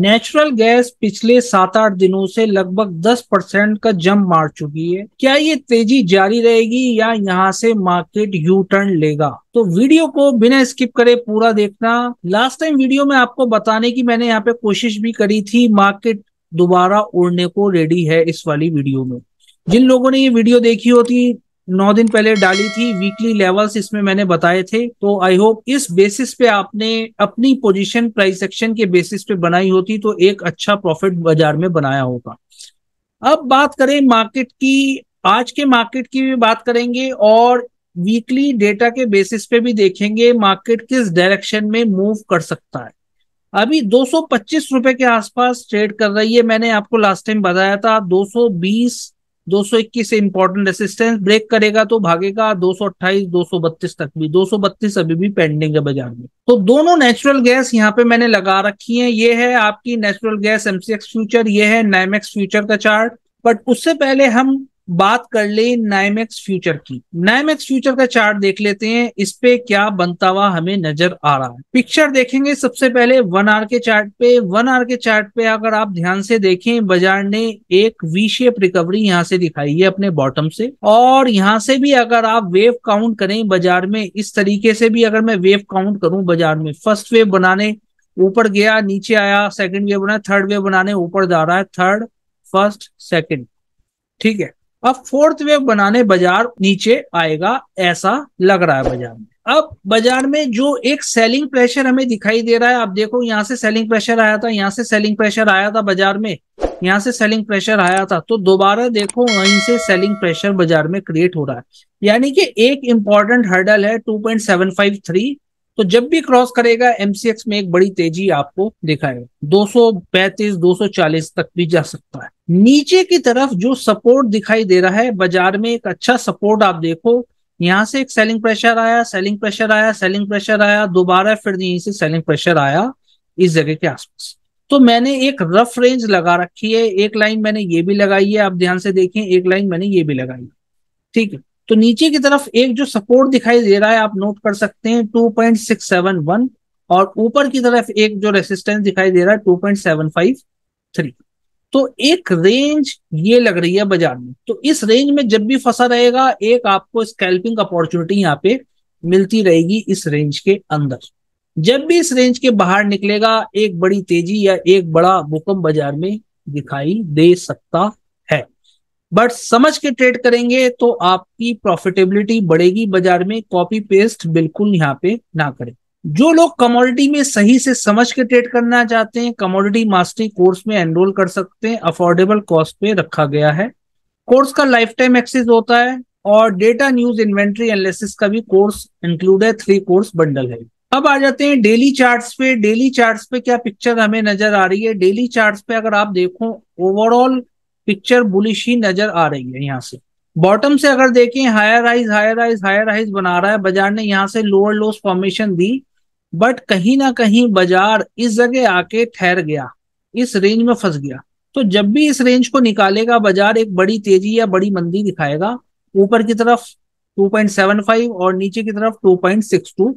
natural gas पिछले सात आठ दिनों से लगभग दस परसेंट का जंप मार चुकी है क्या ये तेजी जारी रहेगी या यहाँ से मार्केट यू टर्न लेगा तो वीडियो को बिना स्किप करे पूरा देखना लास्ट टाइम वीडियो में आपको बताने की मैंने यहाँ पे कोशिश भी करी थी मार्केट दोबारा उड़ने को रेडी है इस वाली वीडियो में जिन लोगों ने ये वीडियो देखी होती नौ दिन पहले डाली थी वीकली लेवल्स इसमें मैंने बताए थे तो आई होप इस बेसिस पे आपने अपनी पोजीशन प्राइस एक्शन के बेसिस पे बनाई होती तो एक अच्छा प्रॉफिट बाजार में बनाया होगा अब बात करें मार्केट की आज के मार्केट की भी बात करेंगे और वीकली डेटा के बेसिस पे भी देखेंगे मार्केट किस डायरेक्शन में मूव कर सकता है अभी दो रुपए के आसपास ट्रेड कर रही है मैंने आपको लास्ट टाइम बताया था 220 दो इक्कीस से इंपॉर्टेंट रेसिस्टेंस ब्रेक करेगा तो भागेगा दो दो सौ अट्ठाईस सौ बत्तीस तक भी दो सौ बत्तीस अभी भी पेंडिंग है बाजार में तो दोनों नेचुरल गैस यहाँ पे मैंने लगा रखी है ये है आपकी नेचुरल गैस एमसीएक्स फ्यूचर ये है नाइमेक्स फ्यूचर का चार्ट बट उससे पहले हम बात कर ले नाइमेक्स फ्यूचर की नाइमेक्स फ्यूचर का चार्ट देख लेते हैं इस पे क्या बनता हुआ हमें नजर आ रहा है पिक्चर देखेंगे सबसे पहले वन आर के चार्ट पे वन आर के चार्ट पे अगर आप ध्यान से देखें बाजार ने एक वी शेप रिकवरी यहाँ से दिखाई है अपने बॉटम से और यहाँ से भी अगर आप वेव काउंट करें बाजार में इस तरीके से भी अगर मैं वेव काउंट करूं बाजार में फर्स्ट वेव बनाने ऊपर गया नीचे आया सेकेंड वेव बनाया थर्ड वेव बनाने ऊपर जा रहा है थर्ड फर्स्ट सेकेंड ठीक है अब फोर्थ वेव बनाने बाजार नीचे आएगा ऐसा लग रहा है बाजार में अब बाजार में जो एक सेलिंग प्रेशर हमें दिखाई दे रहा है आप देखो यहाँ से सेलिंग प्रेशर आया था यहाँ से सेलिंग प्रेशर आया था बाजार में यहाँ से सेलिंग प्रेशर आया था तो दोबारा देखो वहीं से सेलिंग प्रेशर बाजार में क्रिएट हो रहा है यानी कि एक इंपॉर्टेंट हर्डल है टू तो जब भी क्रॉस करेगा एमसीएक्स में एक बड़ी तेजी आपको दिखाएगा 235 240 तक भी जा सकता है नीचे की तरफ जो सपोर्ट दिखाई दे रहा है बाजार में एक अच्छा सपोर्ट आप देखो यहां से एक सेलिंग प्रेशर आया सेलिंग प्रेशर आया सेलिंग प्रेशर आया दोबारा फिर यहीं से सेलिंग प्रेशर आया इस जगह के आसपास तो मैंने एक रफ रेंज लगा रखी है एक लाइन मैंने ये भी लगाई है आप ध्यान से देखें एक लाइन मैंने ये भी लगाई है ठीक है तो नीचे की तरफ एक जो सपोर्ट दिखाई दे रहा है आप नोट कर सकते हैं two point six seven one और ऊपर की तरफ एक जो रेसिस्टेंस दिखाई दे रहा है two point seven five three तो एक रेंज ये लग रही है बाजार में तो इस रेंज में जब भी फंसा रहेगा एक आपको स्कैल्पिंग अपॉर्चुनिटी यहाँ पे मिलती रहेगी इस रेंज के अंदर जब भी इस रेंज के बाहर निकलेगा एक बड़ी तेजी या एक बड़ा भूकंप बाजार में दिखाई दे सकता बट समझ के ट्रेड करेंगे तो आपकी प्रॉफिटेबिलिटी बढ़ेगी बाजार में कॉपी पेस्ट बिल्कुल यहाँ पे ना करें जो लोग कमोडिटी में सही से समझ के ट्रेड करना चाहते हैं कमोडिटी मास्टरी कोर्स में एनरोल कर सकते हैं अफोर्डेबल कॉस्ट पे रखा गया है कोर्स का लाइफ टाइम एक्सेस होता है और डेटा न्यूज इन्वेंट्री एनालिसिस का भी कोर्स इंक्लूड है थ्री कोर्स बंडल है अब आ जाते हैं डेली चार्ट्स पे डेली चार्ट्स पे क्या पिक्चर हमें नजर आ रही है डेली चार्ट्स पे अगर आप देखो ओवरऑल पिक्चर बुलिश ही नजर आ रही है यहाँ से बॉटम से अगर देखें higher highs higher highs higher highs बना रहा है बाजार ने यहाँ से लोअर लोस फॉर्मेशन दी बट कहीं ना कहीं बाजार इस जगह आके ठहर गया इस रेंज में फंस गया तो जब भी इस रेंज को निकालेगा बाजार एक बड़ी तेजी या बड़ी मंदी दिखाएगा ऊपर की तरफ 2.75 और नीचे की तरफ 2.62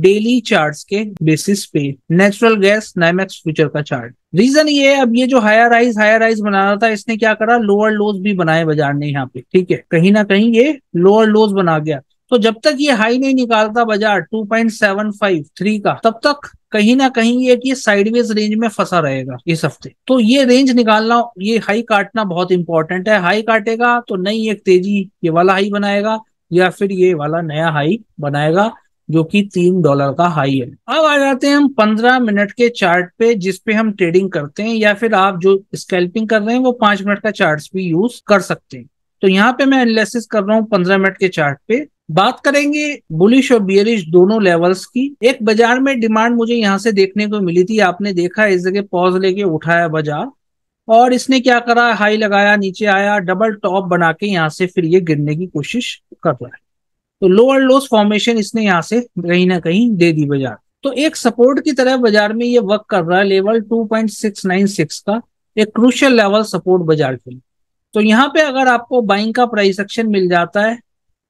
डेली चार्ट्स के बेसिस पे नेचुरल गैस नाइमेक्स फ्यूचर का चार्ट रीजन ये है अब ये जो हायर राइज हायर राइज बना रहा था इसने क्या करा लोअर लोज भी बनाए बाजार ने यहाँ पे ठीक है कहीं ना कहीं ये लोअर लोज बना गया तो जब तक ये हाई नहीं निकालता बाजार 2.753 थ्री का तब तक कहीं ना कहीं ये कि साइडवेज रेंज में फंसा रहेगा इस हफ्ते तो ये रेंज निकालना ये हाई काटना बहुत इंपॉर्टेंट है हाई काटेगा तो नई एक तेजी ये वाला हाई बनाएगा या फिर ये वाला नया हाई बनाएगा जो कि तीन डॉलर का हाई है अब आ जाते हैं हम पंद्रह मिनट के चार्ट पे जिसपे हम ट्रेडिंग करते हैं या फिर आप जो स्कैल्पिंग कर रहे हैं वो पांच मिनट का चार्ट भी यूज कर सकते हैं तो यहाँ पे मैं एनालिसिस कर रहा हूँ पंद्रह मिनट के चार्ट पे बात करेंगे बुलिश और बियरिश दोनों लेवल्स की एक बाजार में डिमांड मुझे यहाँ से देखने को मिली थी आपने देखा इस जगह पॉज लेके उठाया बाजार और इसने क्या करा हाई लगाया नीचे आया डबल टॉप बना के यहाँ से फिर ये गिरने की कोशिश कर रहा है तो लोअर लोस फॉर्मेशन इसने यहाँ से कहीं ना कहीं दे दी बाजार तो एक सपोर्ट की तरह बाजार में ये वर्क कर रहा है लेवल 2.696 का एक क्रूशियल लेवल सपोर्ट बाजार के लिए तो यहाँ पे अगर आपको बाइंग का प्राइस एक्शन मिल जाता है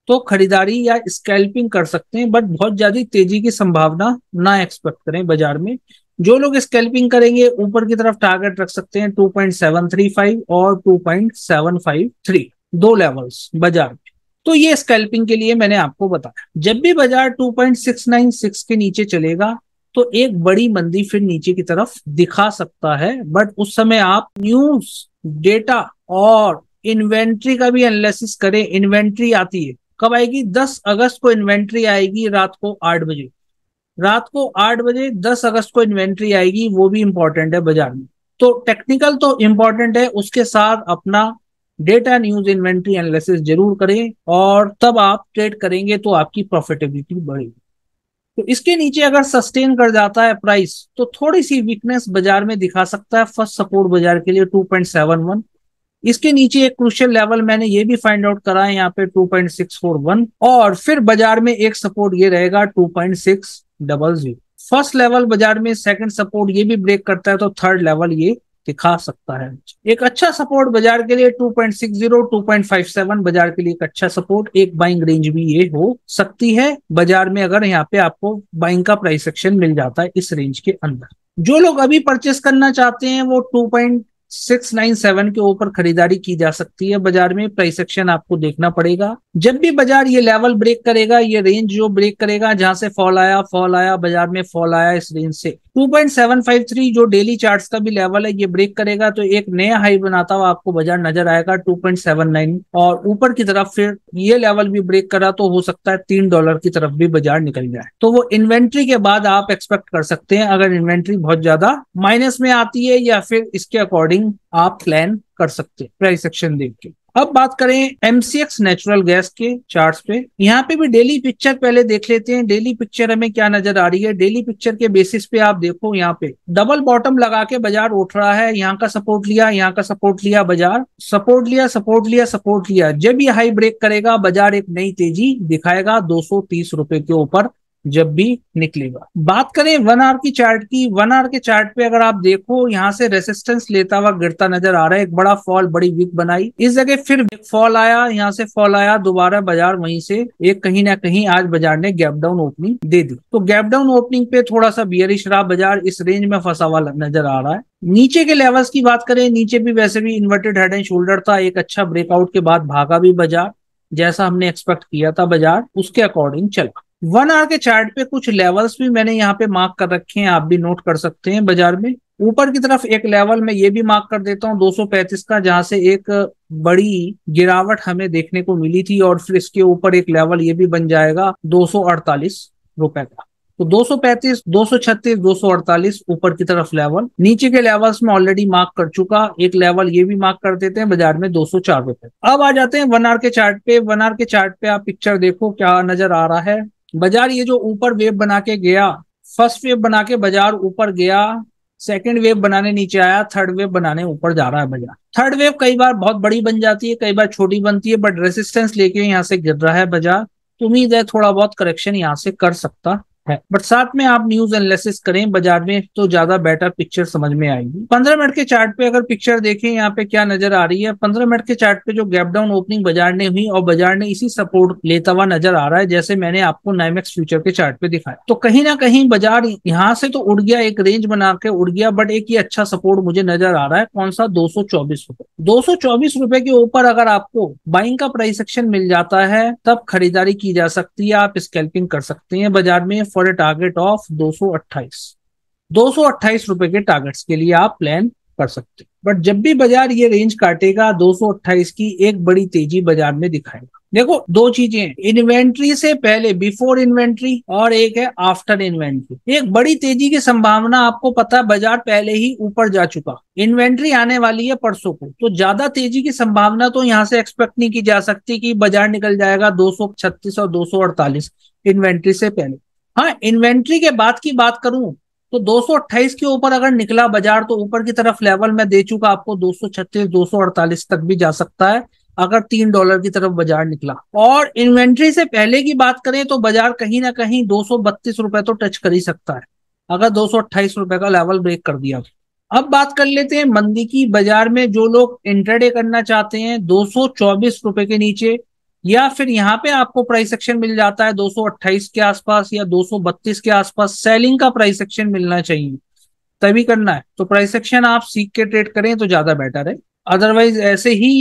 तो खरीदारी या स्कैल्पिंग कर सकते हैं बट बहुत ज्यादा तेजी की संभावना ना एक्सपेक्ट करें बाजार में जो लोग स्कैल्पिंग करेंगे ऊपर की तरफ टारगेट रख सकते हैं 2.735 और 2.753 दो लेवल्स बाजार तो ये स्कैल्पिंग के लिए मैंने आपको बताया जब भी बाजार 2.696 के नीचे चलेगा तो एक बड़ी मंदी फिर नीचे की तरफ दिखा सकता है बट उस समय आप न्यूज डेटा और इन्वेंट्री का भी एनालिसिस करें इन्वेंट्री आती है कब आएगी 10 अगस्त को इन्वेंट्री आएगी रात को आठ बजे रात को आठ बजे 10 अगस्त को इन्वेंट्री आएगी वो भी इंपॉर्टेंट है बाजार में तो टेक्निकल तो इंपॉर्टेंट है उसके साथ अपना डेटा न्यूज इन्वेंट्री एनालिसिस जरूर करें और तब आप ट्रेड करेंगे तो आपकी प्रॉफिटेबिलिटी बढ़ेगी तो इसके नीचे अगर सस्टेन कर जाता है प्राइस तो थोड़ी सी वीकनेस बाजार में दिखा सकता है फर्स्ट सपोर्ट बाजार के लिए 2.71 इसके नीचे एक क्रुशियल लेवल मैंने ये भी फाइंड आउट करा है यहाँ पे 2.641 और फिर बाजार में एक सपोर्ट ये रहेगा 2.600 फर्स्ट लेवल बाजार में सेकंड सपोर्ट ये भी ब्रेक करता है तो थर्ड लेवल ये दिखा सकता है एक अच्छा सपोर्ट बाजार के लिए 2.60 2.57 बाजार के लिए एक अच्छा सपोर्ट एक बाइंग रेंज भी ये हो सकती है बाजार में अगर यहाँ पे आपको बाइंग का प्राइस एक्शन मिल जाता है इस रेंज के अंदर जो लोग अभी परचेस करना चाहते हैं वो two point six nine seven के ऊपर खरीदारी की जा सकती है बाजार में प्राइस एक्शन आपको देखना पड़ेगा जब भी बाजार ये लेवल ब्रेक करेगा ये रेंज जो ब्रेक करेगा जहां से फॉल आया फॉल आया बाजार में फॉल आया इस रेंज से 2.753 जो डेली चार्ट्स का भी लेवल है ये ब्रेक करेगा तो एक नया हाई बनाता हुआ आपको बाजार नजर आएगा 2.79 और ऊपर की तरफ फिर ये लेवल भी ब्रेक करा तो हो सकता है तीन डॉलर की तरफ भी बाजार निकल जाए तो वो इन्वेंट्री के बाद आप एक्सपेक्ट कर सकते हैं अगर इन्वेंट्री बहुत ज्यादा माइनस में आती है या फिर इसके अकॉर्डिंग टाइम आप प्लान कर सकते हैं प्राइस एक्शन देख के अब बात करें एमसीएक्स नेचुरल गैस के चार्ट्स पे यहाँ पे भी डेली पिक्चर पहले देख लेते हैं डेली पिक्चर हमें क्या नजर आ रही है डेली पिक्चर के बेसिस पे आप देखो यहाँ पे डबल बॉटम लगा के बाजार उठ रहा है यहाँ का सपोर्ट लिया यहाँ का सपोर्ट लिया बाजार सपोर्ट लिया सपोर्ट लिया सपोर्ट लिया जब ये हाई ब्रेक करेगा बाजार एक नई तेजी दिखाएगा दो रुपए के ऊपर जब भी निकलेगा बात करें वन आर की चार्ट की वन आर के चार्ट पे अगर आप देखो यहाँ से रेसिस्टेंस लेता हुआ गिरता नजर आ रहा है एक बड़ा फॉल बड़ी वीक बनाई इस जगह फिर फॉल आया यहाँ से फॉल आया दोबारा बाजार वहीं से एक कहीं ना कहीं आज बाजार ने गैप डाउन ओपनिंग दे दी तो गैप डाउन ओपनिंग पे थोड़ा सा बियरिश रहा बाजार इस रेंज में फंसा हुआ नजर आ रहा है नीचे के लेवल्स की बात करें नीचे भी वैसे भी इन्वर्टेड हेड एंड शोल्डर था एक अच्छा ब्रेकआउट के बाद भागा भी बाजार जैसा हमने एक्सपेक्ट किया था बाजार उसके अकॉर्डिंग चला वन आर के चार्ट पे कुछ लेवल्स भी मैंने यहाँ पे मार्क कर रखे हैं आप भी नोट कर सकते हैं बाजार में ऊपर की तरफ एक लेवल में ये भी मार्क कर देता हूँ 235 का जहां से एक बड़ी गिरावट हमें देखने को मिली थी और फिर इसके ऊपर एक लेवल ये भी बन जाएगा 248 रुपए का तो 235, 236, 248 ऊपर की तरफ लेवल नीचे के लेवल्स में ऑलरेडी मार्क कर चुका एक लेवल ये भी मार्क कर देते हैं बाजार में 204 रुपए अब आ जाते हैं वन आर के चार्ट पे वन आर के चार्ट पे आप पिक्चर देखो क्या नजर आ रहा है बाजार ये जो ऊपर वेव बना के गया फर्स्ट वेव बना के बाजार ऊपर गया सेकेंड वेव बनाने नीचे आया थर्ड वेव बनाने ऊपर जा रहा है बाजार थर्ड वेव कई बार बहुत बड़ी बन जाती है कई बार छोटी बनती है बट रेसिस्टेंस लेके यहाँ से गिर रहा है बाजार उम्मीद है थोड़ा बहुत करेक्शन यहाँ से कर सकता है बट साथ में आप न्यूज एनालिसिस करें बाजार में तो ज्यादा बेटर पिक्चर समझ में आएगी पंद्रह मिनट के चार्ट पे अगर पिक्चर देखें यहाँ पे क्या नजर आ रही है पंद्रह मिनट के चार्ट पे जो गैप डाउन ओपनिंग बाजार ने हुई और बाजार ने इसी सपोर्ट लेता हुआ नजर आ रहा है जैसे मैंने आपको नाइमेक्स फ्यूचर के चार्ट पे दिखाया तो कहीं ना कहीं बाजार यहाँ से तो उड़ गया एक रेंज बना के उड़ गया बट एक ये अच्छा सपोर्ट मुझे नजर आ रहा है कौन सा दो सौ चौबीस के ऊपर अगर आपको बाइंग का प्राइस एक्शन मिल जाता है तब खरीदारी की जा सकती है आप स्कैल्पिंग कर सकते हैं बाजार में फॉर ए टारगेट ऑफ दो सौ रुपए के टारगेट्स के लिए आप प्लान कर सकते हैं बट जब भी बाजार ये रेंज काटेगा दो की एक बड़ी तेजी बाजार में दिखाएगा देखो दो चीजें इन्वेंट्री से पहले बिफोर इन्वेंट्री और एक है आफ्टर इन्वेंट्री एक बड़ी तेजी की संभावना आपको पता है बाजार पहले ही ऊपर जा चुका इन्वेंट्री आने वाली है परसों को तो ज्यादा तेजी की संभावना तो यहाँ से एक्सपेक्ट नहीं की जा सकती कि बाजार निकल जाएगा दो और दो इन्वेंट्री से पहले हाँ इन्वेंट्री के बाद की बात करूं तो दो के ऊपर अगर निकला बाजार तो ऊपर की तरफ लेवल मैं दे चुका आपको दो सौ तक भी जा सकता है अगर तीन डॉलर की तरफ बाजार निकला और इन्वेंट्री से पहले की बात करें तो बाजार कहीं ना कहीं दो रुपए तो टच कर ही सकता है अगर दो रुपए का लेवल ब्रेक कर दिया अब बात कर लेते हैं मंदी की बाजार में जो लोग इंटरडे करना चाहते हैं दो रुपए के नीचे या फिर यहाँ पे आपको प्राइस एक्शन मिल जाता है 228 के आसपास या 232 के आसपास सेलिंग का प्राइस एक्शन मिलना चाहिए तभी करना है तो प्राइस एक्शन आप सीख के ट्रेड करें तो ज्यादा बेटर है अदरवाइज ऐसे ही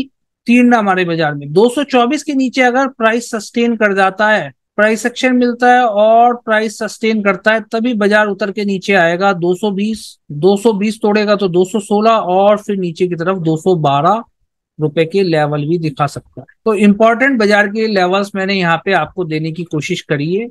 तीर्ण हमारे बाजार में 224 के नीचे अगर प्राइस सस्टेन कर जाता है प्राइस एक्शन मिलता है और प्राइस सस्टेन करता है तभी बाजार उतर के नीचे आएगा 220 220 तोड़ेगा तो 216 और फिर नीचे की तरफ 212 रुपए के लेवल भी दिखा सकता है तो इंपॉर्टेंट बाजार के लेवल्स मैंने यहाँ पे आपको देने की कोशिश करी है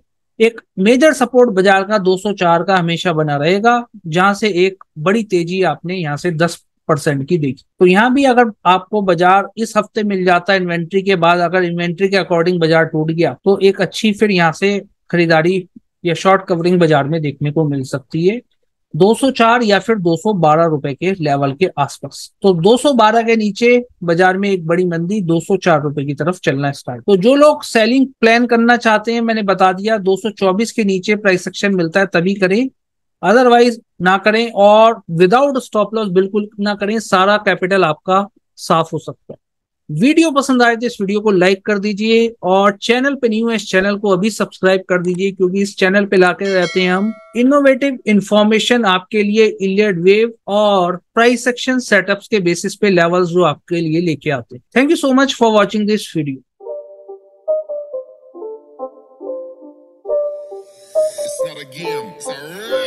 एक मेजर सपोर्ट बाजार का 204 का हमेशा बना रहेगा जहां से एक बड़ी तेजी आपने यहाँ से 10 परसेंट की देखी तो यहाँ भी अगर आपको बाजार इस हफ्ते मिल जाता है इन्वेंट्री के बाद अगर इन्वेंट्री के अकॉर्डिंग बाजार टूट गया तो एक अच्छी फिर यहाँ से खरीदारी या शॉर्ट कवरिंग बाजार में देखने को मिल सकती है 204 या फिर 212 रुपए के लेवल के आसपास तो 212 के नीचे बाजार में एक बड़ी मंदी 204 रुपए की तरफ चलना स्टार्ट तो जो लोग सेलिंग प्लान करना चाहते हैं मैंने बता दिया 224 के नीचे प्राइस एक्शन मिलता है तभी करें अदरवाइज ना करें और विदाउट स्टॉप लॉस बिल्कुल ना करें सारा कैपिटल आपका साफ हो सकता है वीडियो पसंद आए तो इस वीडियो को लाइक कर दीजिए और चैनल पे न्यू है इस चैनल को अभी सब्सक्राइब कर दीजिए क्योंकि इस चैनल पे लाके रहते हैं हम इनोवेटिव इंफॉर्मेशन आपके लिए इलियड वेव और प्राइस सेक्शन सेटअप्स के बेसिस पे लेवल्स जो आपके लिए लेके आते हैं thank you so much for watching this video It's not a game, it's a